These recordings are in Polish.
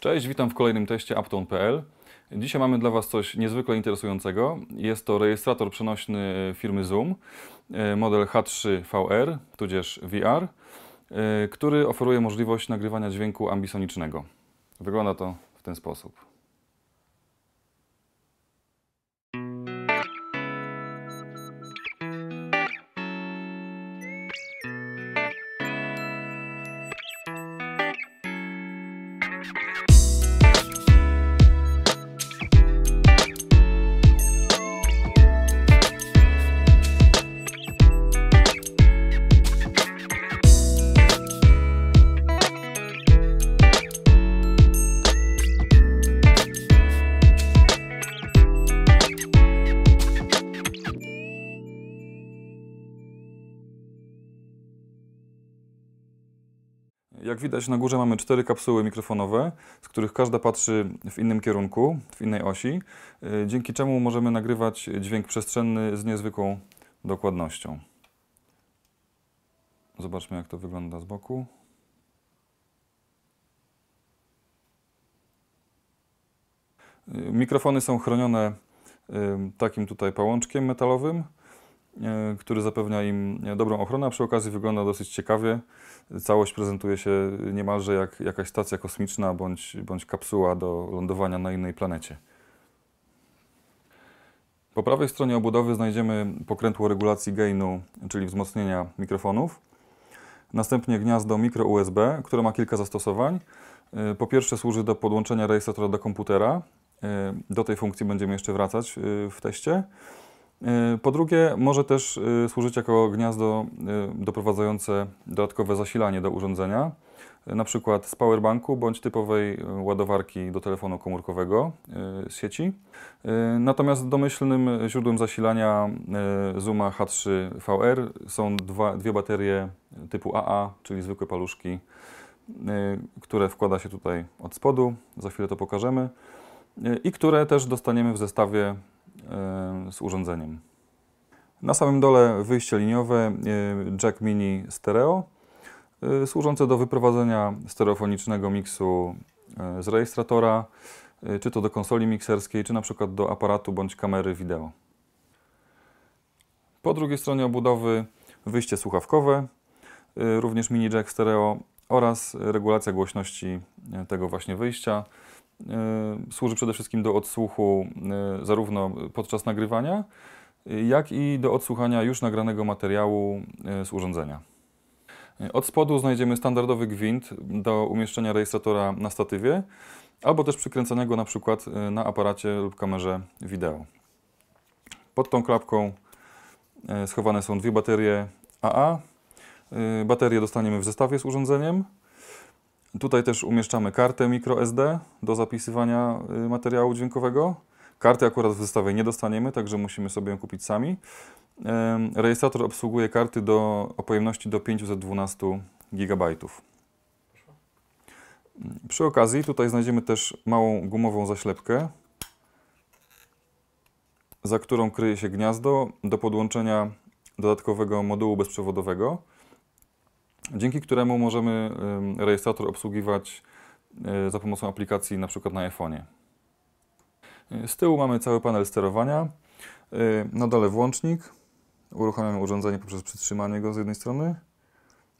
Cześć, witam w kolejnym teście apton.pl. Dzisiaj mamy dla Was coś niezwykle interesującego. Jest to rejestrator przenośny firmy Zoom, e, model H3VR, tudzież VR, e, który oferuje możliwość nagrywania dźwięku ambisonicznego. Wygląda to w ten sposób. Jak widać na górze mamy cztery kapsuły mikrofonowe, z których każda patrzy w innym kierunku, w innej osi, y, dzięki czemu możemy nagrywać dźwięk przestrzenny z niezwykłą dokładnością. Zobaczmy jak to wygląda z boku. Y, mikrofony są chronione y, takim tutaj pałączkiem metalowym, E, który zapewnia im e, dobrą ochronę, a przy okazji wygląda dosyć ciekawie. Całość prezentuje się niemalże jak jakaś stacja kosmiczna bądź, bądź kapsuła do lądowania na innej planecie. Po prawej stronie obudowy znajdziemy pokrętło regulacji gainu, czyli wzmocnienia mikrofonów. Następnie gniazdo mikro USB, które ma kilka zastosowań. E, po pierwsze służy do podłączenia rejestratora do komputera. Do tej funkcji będziemy jeszcze wracać w teście. E, po drugie, może też e, służyć jako gniazdo e, doprowadzające dodatkowe zasilanie do urządzenia, na przykład z powerbanku bądź typowej ładowarki do telefonu komórkowego z sieci. Natomiast domyślnym źródłem zasilania Zooma H3VR są dwa, dwie baterie typu AA, czyli zwykłe paluszki, które wkłada się tutaj od spodu, za chwilę to pokażemy, i które też dostaniemy w zestawie E, z urządzeniem. Na samym dole wyjście liniowe e, jack mini stereo, e, służące do wyprowadzenia stereofonicznego miksu z rejestratora, czy to do konsoli mikserskiej, czy na przykład do aparatu bądź kamery wideo. Po drugiej stronie obudowy wyjście słuchawkowe, również mini jack stereo oraz regulacja głośności tego właśnie wyjścia. E, służy przede wszystkim do odsłuchu e, zarówno podczas nagrywania, jak i do odsłuchania już nagranego materiału e, z urządzenia. Od spodu znajdziemy standardowy gwint do umieszczenia rejestratora na statywie, albo też przykręcania go na przykład na aparacie lub kamerze wideo. Pod tą klapką schowane są dwie baterie AA. Baterie dostaniemy w zestawie z urządzeniem. Tutaj też umieszczamy kartę microSD do zapisywania y, materiału dźwiękowego. Karty akurat w zestawie nie dostaniemy, także musimy sobie ją kupić sami. Rejestrator obsługuje karty do, o pojemności do 512 GB. Przy okazji tutaj znajdziemy też małą gumową zaślepkę, za którą kryje się gniazdo do podłączenia dodatkowego modułu bezprzewodowego dzięki któremu możemy rejestrator obsługiwać e, za pomocą aplikacji na przykład na iPhone'ie. E, z tyłu mamy cały panel sterowania, e, na dole włącznik, uruchamiamy urządzenie poprzez przytrzymanie go z jednej strony.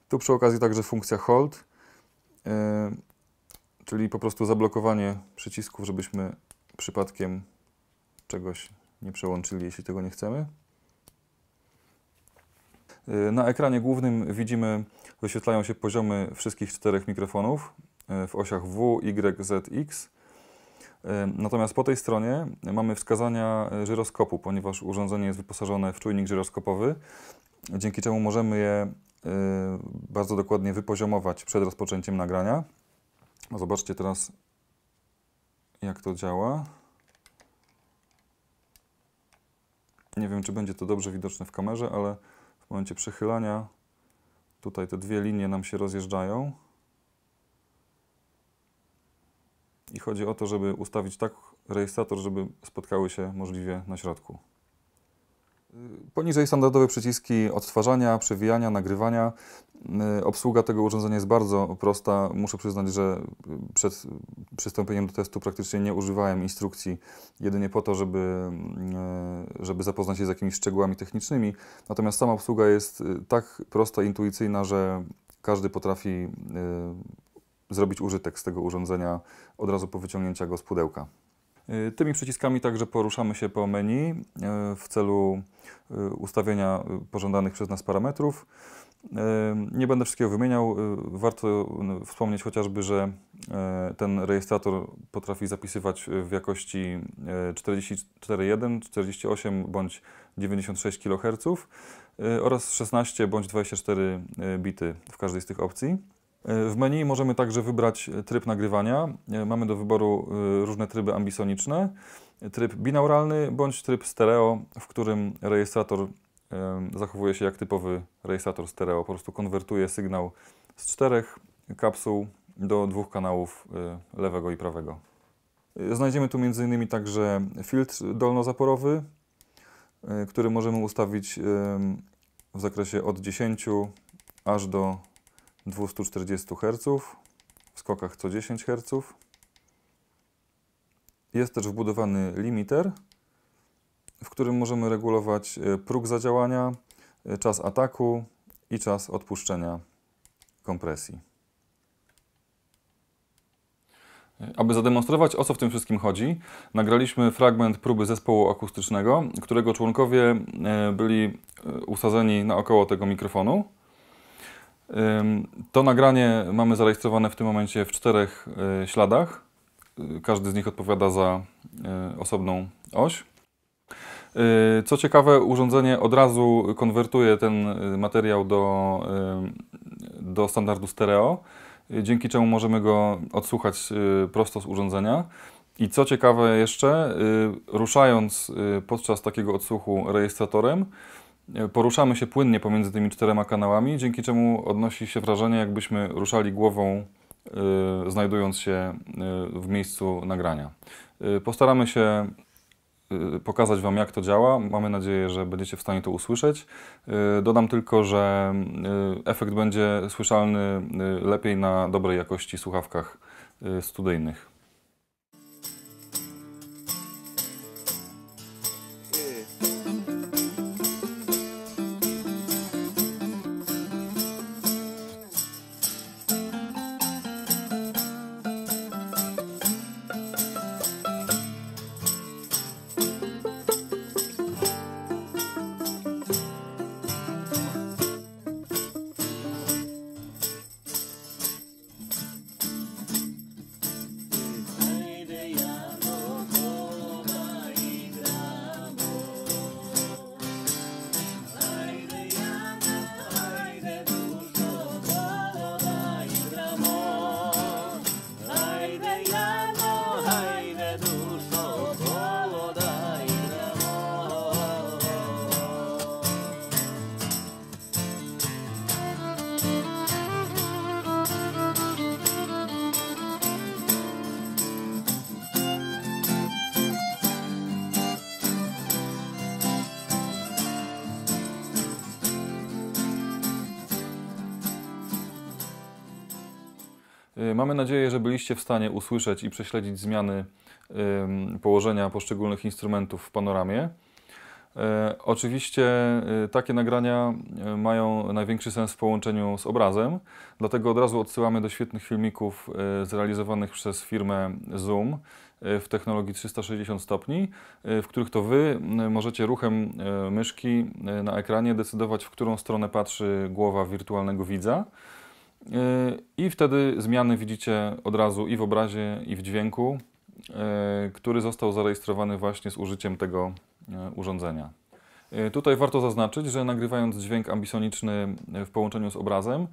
Tu przy okazji także funkcja hold, czyli po prostu zablokowanie przycisków, żebyśmy przypadkiem czegoś nie przełączyli, jeśli tego nie chcemy. Y, na ekranie głównym widzimy, wyświetlają się poziomy wszystkich czterech mikrofonów y, w osiach W, Y, Z, X. Y, natomiast po tej stronie mamy wskazania żyroskopu, ponieważ urządzenie jest wyposażone w czujnik żyroskopowy, dzięki czemu możemy je bardzo dokładnie wypoziomować przed rozpoczęciem nagrania. Zobaczcie teraz, jak to działa. Nie wiem, czy będzie to dobrze widoczne w kamerze, ale w momencie przechylania tutaj te dwie linie nam się rozjeżdżają. I chodzi o to, żeby ustawić tak rejestrator, żeby spotkały się możliwie na środku. Y, poniżej standardowe przyciski odtwarzania, przewijania, nagrywania. Y, obsługa tego urządzenia jest bardzo prosta. Muszę przyznać, że y, przed przystąpieniem do testu praktycznie nie używałem instrukcji, jedynie po to, żeby, żeby zapoznać się z jakimiś szczegółami technicznymi. Natomiast sama obsługa jest tak prosta i intuicyjna, że każdy potrafi zrobić użytek z tego urządzenia od razu po wyciągnięciu go z pudełka. Y, tymi przyciskami także poruszamy się po menu y, w celu y, ustawienia pożądanych przez nas parametrów. Nie będę wszystkiego wymieniał. Warto wspomnieć chociażby, że ten rejestrator potrafi zapisywać w jakości 44,1, 48 bądź 96 kHz oraz 16 bądź 24 bity w każdej z tych opcji. W menu możemy także wybrać e, tryb nagrywania. E, mamy do wyboru e, różne tryby ambisoniczne, tryb binauralny bądź tryb stereo, w którym rejestrator zachowuje się jak typowy rejestrator stereo. Po prostu konwertuje sygnał z czterech kapsuł do dwóch kanałów lewego i prawego. Znajdziemy tu m.in. także filtr dolnozaporowy, który możemy ustawić w zakresie od 10 aż do 240 Hz, w skokach co 10 Hz. Jest też wbudowany limiter, w którym możemy regulować e, próg zadziałania, e, czas ataku i czas odpuszczenia kompresji. Aby zademonstrować, o co w tym wszystkim chodzi, nagraliśmy fragment próby zespołu akustycznego, którego członkowie e, byli usadzeni naokoło tego mikrofonu. To nagranie mamy zarejestrowane w tym momencie w czterech y, śladach. Y, każdy z nich odpowiada za y, osobną oś. Co ciekawe, urządzenie od razu konwertuje ten materiał do, do standardu stereo, dzięki czemu możemy go odsłuchać prosto z urządzenia. I co ciekawe jeszcze, ruszając podczas takiego odsłuchu rejestratorem, poruszamy się płynnie pomiędzy tymi czterema kanałami, dzięki czemu odnosi się wrażenie, jakbyśmy ruszali głową, y, znajdując się y, w miejscu nagrania. Y, postaramy się pokazać Wam, jak to działa. Mamy nadzieję, że będziecie w stanie to usłyszeć. Dodam tylko, że efekt będzie słyszalny lepiej na dobrej jakości słuchawkach studyjnych. Y, mamy nadzieję, że byliście w stanie usłyszeć i prześledzić zmiany położenia poszczególnych instrumentów w panoramie. Y, oczywiście y, takie nagrania mają największy sens w połączeniu z obrazem, dlatego od razu odsyłamy do świetnych filmików zrealizowanych przez firmę Zoom w technologii 360 stopni, w których to Wy możecie ruchem myszki na ekranie decydować, w którą stronę patrzy głowa wirtualnego widza. I wtedy zmiany widzicie od razu i w obrazie, i w dźwięku, e, który został zarejestrowany właśnie z użyciem tego e, urządzenia. E, tutaj warto zaznaczyć, że nagrywając dźwięk ambisoniczny w połączeniu z obrazem,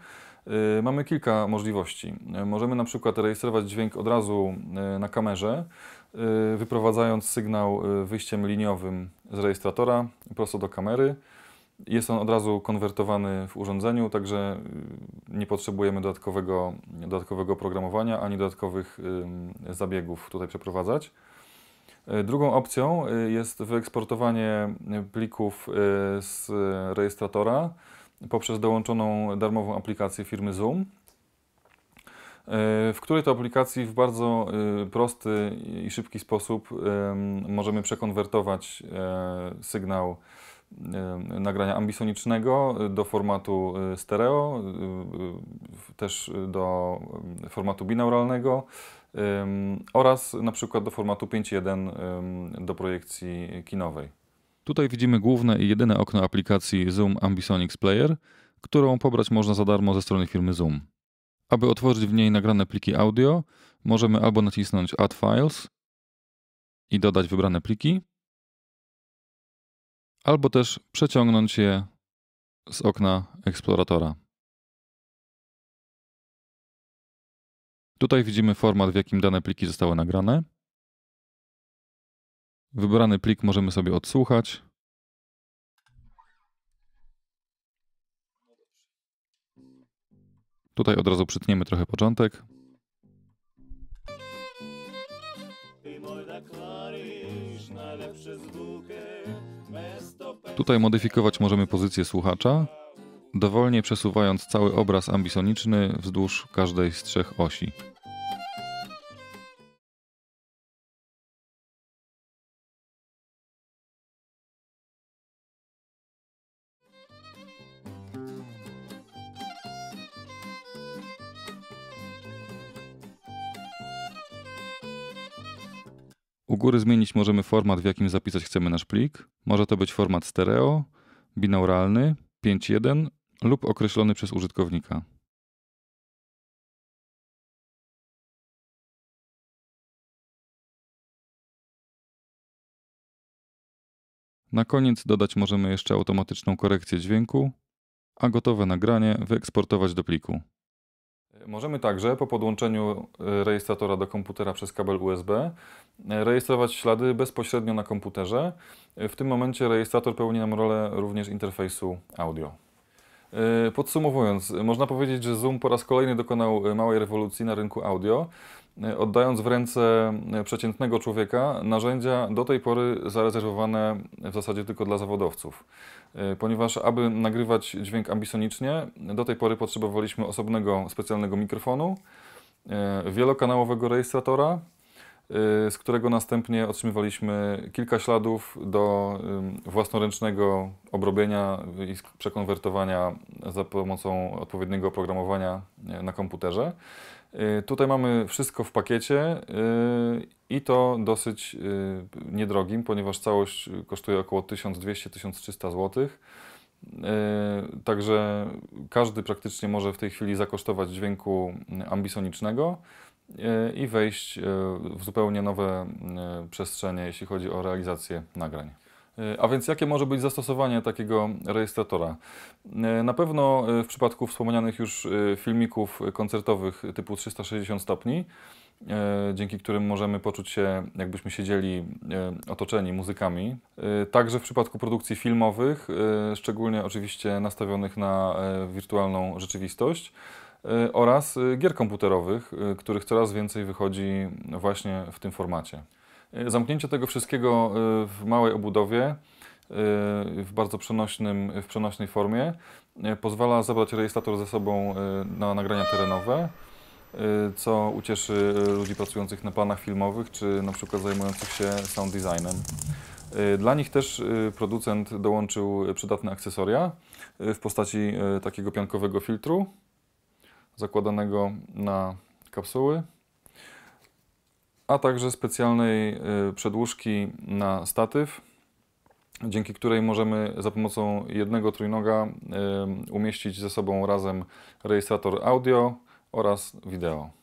mamy kilka możliwości. Możemy na przykład rejestrować dźwięk od razu na kamerze, wyprowadzając sygnał wyjściem liniowym z rejestratora prosto do kamery. Jest on od razu konwertowany w urządzeniu, także y, nie potrzebujemy dodatkowego, dodatkowego programowania ani dodatkowych zabiegów tutaj przeprowadzać. Y, drugą opcją y, jest wyeksportowanie plików z rejestratora poprzez dołączoną darmową aplikację firmy Zoom, w której to aplikacji w bardzo prosty i szybki sposób możemy przekonwertować sygnał E, nagrania ambisonicznego e, do formatu e, stereo, też do formatu binauralnego oraz na przykład do formatu 5.1 do projekcji kinowej. Tutaj widzimy główne i jedyne okno aplikacji Zoom Ambisonics Player, którą pobrać można za darmo ze strony firmy Zoom. Aby otworzyć w niej nagrane pliki audio, możemy albo nacisnąć Add Files i dodać wybrane pliki, albo też przeciągnąć je z okna eksploratora. Tutaj widzimy format, w jakim dane pliki zostały nagrane. Wybrany plik możemy sobie odsłuchać. Tutaj od razu przytniemy trochę początek. Tutaj modyfikować możemy pozycję słuchacza, dowolnie przesuwając cały obraz ambisoniczny wzdłuż każdej z trzech osi. U góry zmienić możemy format, w jakim zapisać chcemy nasz plik. Może to być format stereo, binauralny, 5.1 lub określony przez użytkownika. Na koniec dodać możemy jeszcze automatyczną korekcję dźwięku, a gotowe nagranie wyeksportować do pliku. Możemy także po podłączeniu y, rejestratora do komputera przez kabel USB y, rejestrować ślady bezpośrednio na komputerze. Y, w tym momencie rejestrator pełni nam rolę również interfejsu audio. Podsumowując, można powiedzieć, że Zoom po raz kolejny dokonał małej rewolucji na rynku audio. E, oddając w ręce e, przeciętnego człowieka narzędzia do tej pory zarezerwowane w zasadzie tylko dla zawodowców. E, ponieważ aby nagrywać dźwięk ambisonicznie, do tej pory potrzebowaliśmy osobnego specjalnego mikrofonu, wielokanałowego rejestratora, z którego następnie otrzymywaliśmy kilka śladów do własnoręcznego obrobienia i przekonwertowania za pomocą odpowiedniego oprogramowania na komputerze. Y, tutaj mamy wszystko w pakiecie y, i to dosyć y, niedrogim, ponieważ całość kosztuje około 1200-1300 zł. Także każdy praktycznie może w tej chwili zakosztować dźwięku ambisonicznego i wejść w zupełnie nowe przestrzenie, jeśli chodzi o realizację nagrań. E, a więc jakie może być zastosowanie takiego rejestratora? E, na pewno e, w przypadku wspomnianych już filmików koncertowych typu 360 stopni, dzięki którym możemy poczuć się, jakbyśmy siedzieli otoczeni muzykami. Także w przypadku produkcji filmowych, szczególnie oczywiście nastawionych na wirtualną rzeczywistość oraz gier komputerowych, których coraz więcej wychodzi właśnie w tym formacie. E, zamknięcie tego wszystkiego e, w małej obudowie, e, w bardzo przenośnym, w przenośnej formie, pozwala zabrać rejestrator ze sobą na nagrania terenowe, co ucieszy ludzi pracujących na planach filmowych, czy na przykład zajmujących się sound designem. Dla nich też producent dołączył przydatne akcesoria w postaci takiego piankowego filtru zakładanego na kapsuły a także specjalnej y, przedłużki na statyw, dzięki której możemy za pomocą jednego trójnoga y, umieścić ze sobą razem rejestrator audio oraz wideo.